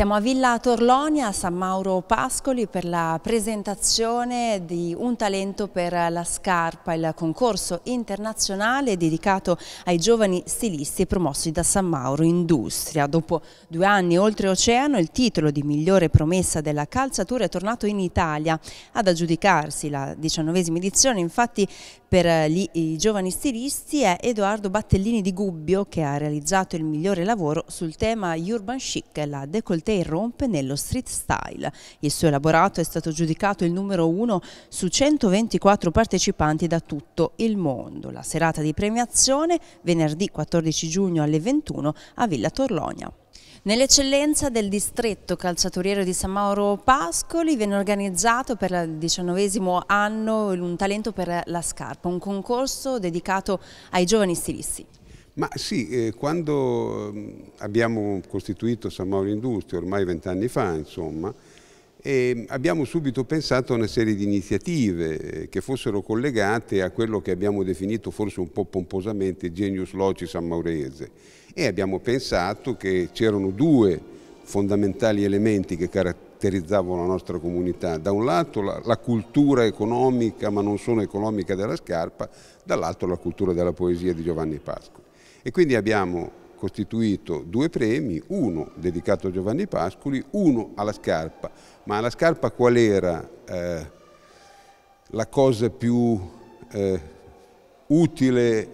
Siamo a Villa Torlonia, a San Mauro Pascoli, per la presentazione di Un talento per la scarpa, il concorso internazionale dedicato ai giovani stilisti promossi da San Mauro Industria. Dopo due anni oltreoceano, il titolo di migliore promessa della calzatura è tornato in Italia. Ad aggiudicarsi la diciannovesima edizione, infatti, per gli, i giovani stilisti è Edoardo Battellini di Gubbio che ha realizzato il migliore lavoro sul tema urban chic, la decollettazione elegante e rompe nello street style. Il suo elaborato è stato giudicato il numero uno su 124 partecipanti da tutto il mondo. La serata di premiazione venerdì 14 giugno alle 21 a Villa Torlonia. Nell'eccellenza del distretto calciaturiero di San Mauro Pascoli viene organizzato per il diciannovesimo anno un talento per la scarpa, un concorso dedicato ai giovani stilisti. Ma sì, eh, quando mm, abbiamo costituito San Mauro Industria, ormai vent'anni fa, insomma, e abbiamo subito pensato a una serie di iniziative eh, che fossero collegate a quello che abbiamo definito forse un po' pomposamente genius loci San Maurese e abbiamo pensato che c'erano due fondamentali elementi che caratterizzavano la nostra comunità, da un lato la, la cultura economica ma non solo economica della scarpa, dall'altro la cultura della poesia di Giovanni Pasco. E quindi abbiamo costituito due premi, uno dedicato a Giovanni Pascoli, uno alla scarpa. Ma alla scarpa qual era eh, la cosa più eh, utile,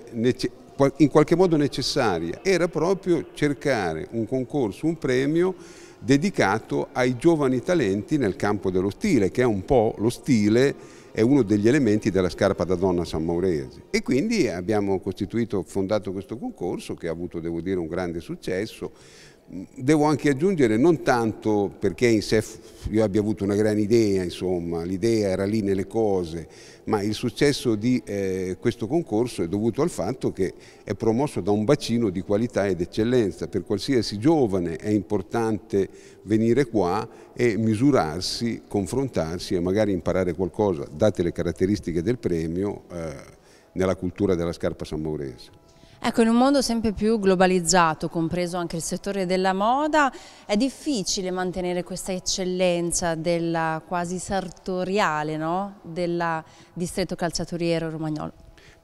in qualche modo necessaria? Era proprio cercare un concorso, un premio dedicato ai giovani talenti nel campo dello stile, che è un po' lo stile è uno degli elementi della scarpa da donna sammaurese. E quindi abbiamo costituito, fondato questo concorso che ha avuto, devo dire, un grande successo devo anche aggiungere non tanto perché in sé io abbia avuto una gran idea, insomma, l'idea era lì nelle cose, ma il successo di eh, questo concorso è dovuto al fatto che è promosso da un bacino di qualità ed eccellenza, per qualsiasi giovane è importante venire qua e misurarsi, confrontarsi e magari imparare qualcosa, date le caratteristiche del premio, eh, nella cultura della scarpa San Maurese. Ecco, in un mondo sempre più globalizzato, compreso anche il settore della moda, è difficile mantenere questa eccellenza della quasi sartoriale no? del distretto calciaturiero romagnolo.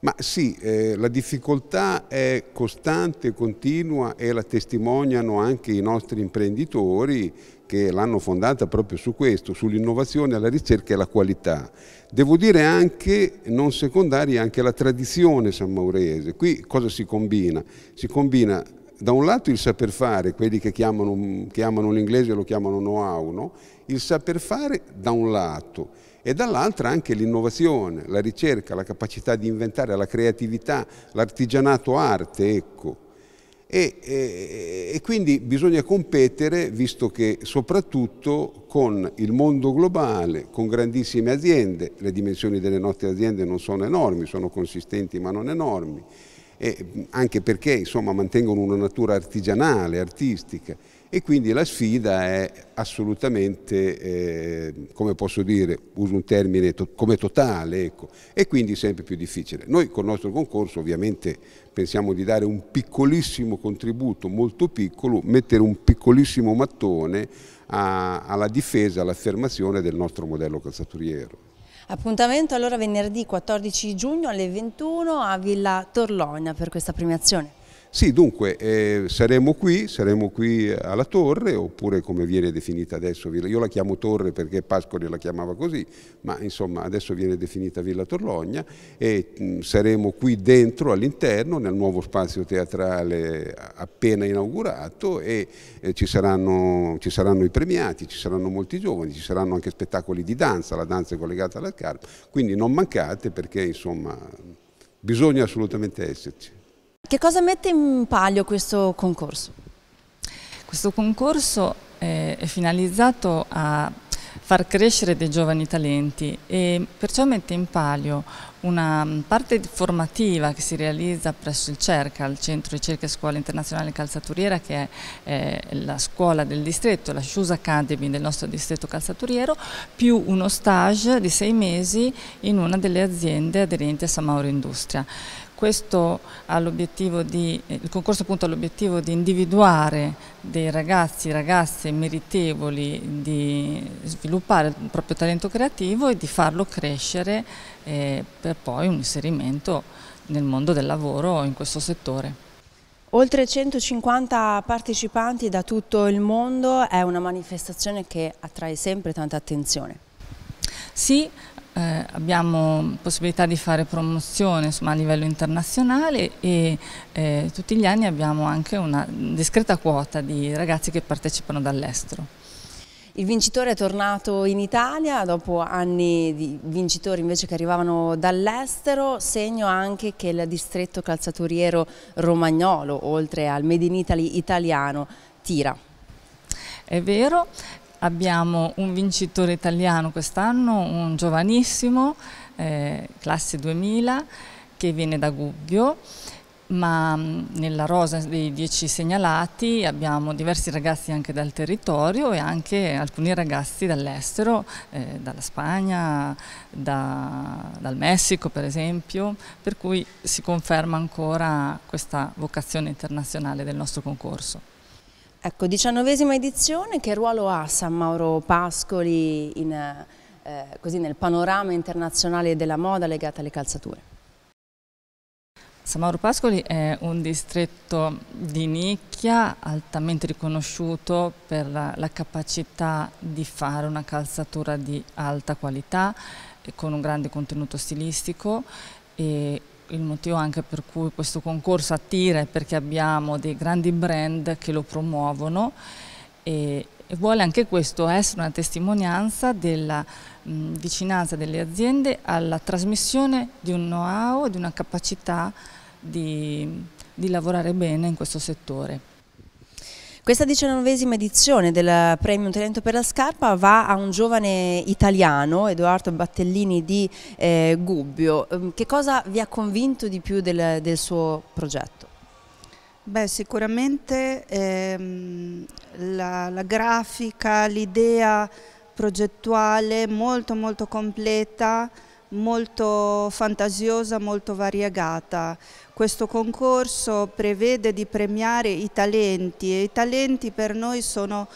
Ma sì, eh, la difficoltà è costante, continua e la testimoniano anche i nostri imprenditori che l'hanno fondata proprio su questo, sull'innovazione, la ricerca e la qualità. Devo dire anche, non secondaria, anche la tradizione sammaurese. Qui cosa si combina? Si combina da un lato il saper fare, quelli che, chiamano, che l'inglese lo chiamano know-how, no? il saper fare da un lato e dall'altro anche l'innovazione, la ricerca, la capacità di inventare, la creatività, l'artigianato arte, ecco. E, e, e, quindi bisogna competere, visto che soprattutto con il mondo globale, con grandissime aziende, le dimensioni delle nostre aziende non sono enormi, sono consistenti ma non enormi, e anche perché insomma, mantengono una natura artigianale, artistica e quindi la sfida è assolutamente, eh, come posso dire, uso un termine to come totale ecco, e quindi sempre più difficile. Noi col nostro concorso ovviamente pensiamo di dare un piccolissimo contributo, molto piccolo, mettere un piccolissimo mattone a, alla difesa, all'affermazione del nostro modello calzaturiero. Appuntamento allora venerdì 14 giugno alle 21 a Villa Torlogna per questa premiazione. Sì, dunque, eh, saremo qui, saremo qui eh, alla torre, oppure come viene definita adesso, io la chiamo torre perché Pascoli la chiamava così, ma insomma adesso viene definita Villa Torlogna e mh, mm, saremo qui dentro, all'interno, nel nuovo spazio teatrale appena inaugurato e eh, ci, saranno, ci, saranno, i premiati, ci saranno molti giovani, ci saranno anche spettacoli di danza, la danza è collegata alla scarpa, quindi non mancate perché insomma bisogna assolutamente esserci. Che cosa mette in palio questo concorso? Questo concorso eh, è, finalizzato a far crescere dei giovani talenti e perciò mette in palio una mm, parte formativa che si realizza presso il CERCA, il Centro Ricerca e Scuola Internazionale Calzaturiera, che è eh, la scuola del distretto, la Shoes Academy del nostro distretto calzaturiero, più uno stage di sei mesi in una delle aziende aderenti a San Mauro Industria. Questo ha di, eh, il concorso ha l'obiettivo di individuare dei ragazzi e ragazze meritevoli di sviluppare il proprio talento creativo e di farlo crescere eh, per per poi un inserimento nel mondo del lavoro in questo settore. Oltre 150 partecipanti da tutto il mondo, è una manifestazione che attrae sempre tanta attenzione. Sì, eh, abbiamo possibilità di fare promozione insomma, a livello internazionale e eh, tutti gli anni abbiamo anche una discreta quota di ragazzi che partecipano dall'estero. Il vincitore è tornato in Italia dopo anni di vincitori invece che arrivavano dall'estero, segno anche che il distretto calzaturiero romagnolo, oltre al Made in Italy italiano, tira. È vero, abbiamo un vincitore italiano quest'anno, un giovanissimo, eh, classe 2000, che viene da Gubbio ma mm, nella rosa dei dieci segnalati abbiamo diversi ragazzi anche dal territorio e anche alcuni ragazzi dall'estero, eh, dalla Spagna, da, dal Messico per esempio, per cui si conferma ancora questa vocazione internazionale del nostro concorso. Ecco, diciannovesima edizione, che ruolo ha San Mauro Pascoli in, eh, nel panorama internazionale della moda legata alle calzature? San Mauro Pascoli è un distretto di nicchia altamente riconosciuto per la capacità di fare una calzatura di alta qualità con un grande contenuto stilistico e il motivo anche per cui questo concorso attira è perché abbiamo dei grandi brand che lo promuovono e, e vuole anche questo eh, essere una testimonianza della mh, vicinanza delle aziende alla trasmissione di un know-how e di una capacità di, di lavorare bene in questo settore. Questa diciannovesima edizione del Premio Talento per la Scarpa va a un giovane italiano, Edoardo Battellini di eh, Gubbio. Ehm, che cosa vi ha convinto di più del, del suo progetto? Beh, sicuramente ehm, la, la grafica, l'idea progettuale molto molto completa, molto fantasiosa, molto variegata. Questo concorso prevede di premiare i talenti e i talenti per noi sono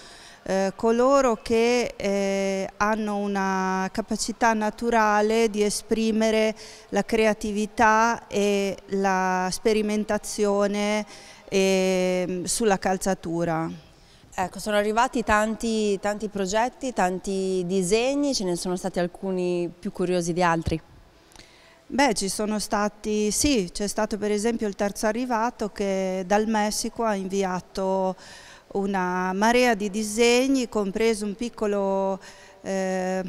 eh, coloro che eh, hanno una capacità naturale di esprimere la creatività e la sperimentazione eh, sulla calzatura. Ecco, sono arrivati tanti, tanti progetti, tanti disegni, ce ne sono stati alcuni più curiosi di altri. Beh, ci sono stati, sì, c'è stato per esempio il terzo arrivato che dal Messico ha inviato una marea di disegni, compreso un piccolo eh,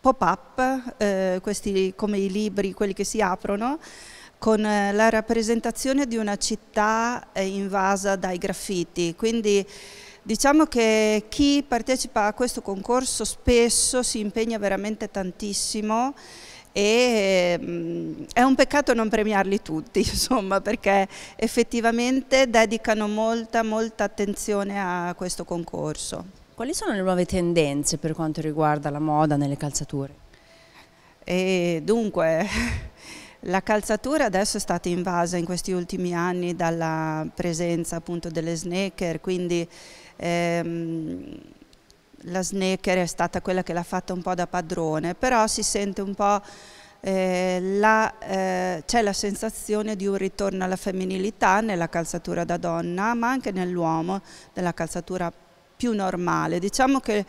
pop-up, eh, questi come i libri, quelli che si aprono, con eh, la rappresentazione di una città eh, invasa dai graffiti. Quindi Diciamo che chi partecipa a questo concorso spesso si impegna veramente tantissimo e mh, ehm, è un peccato non premiarli tutti, insomma, perché effettivamente dedicano molta, molta attenzione a questo concorso. Quali sono le nuove tendenze per quanto riguarda la moda nelle calzature? E dunque, la calzatura adesso è stata invasa in questi ultimi anni dalla presenza appunto delle sneaker, quindi ehm, la Snecker è stata quella che l'ha fatta un po' da padrone, però si sente un po'... Eh, eh, c'è la sensazione di un ritorno alla femminilità nella calzatura da donna, ma anche nell'uomo, nella calzatura più normale. Diciamo che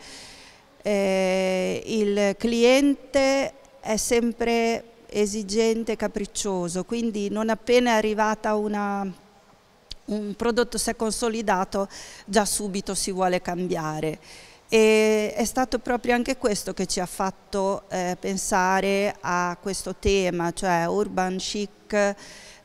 eh, il cliente è sempre esigente e capriccioso, quindi non appena è arrivata una un prodotto si è consolidato già subito si vuole cambiare. E è stato proprio anche questo che ci ha fatto eh, pensare a questo tema, cioè urban chic,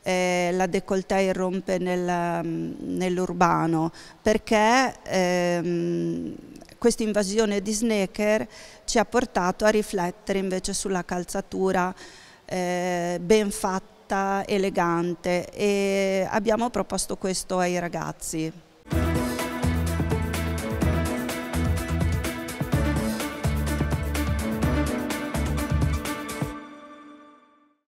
eh, la décolleté irrompe nel, mm, nell'urbano, perché ehm, questa invasione di sneaker ci ha portato a riflettere invece sulla calzatura eh, ben fatta elegante e abbiamo proposto questo ai ragazzi.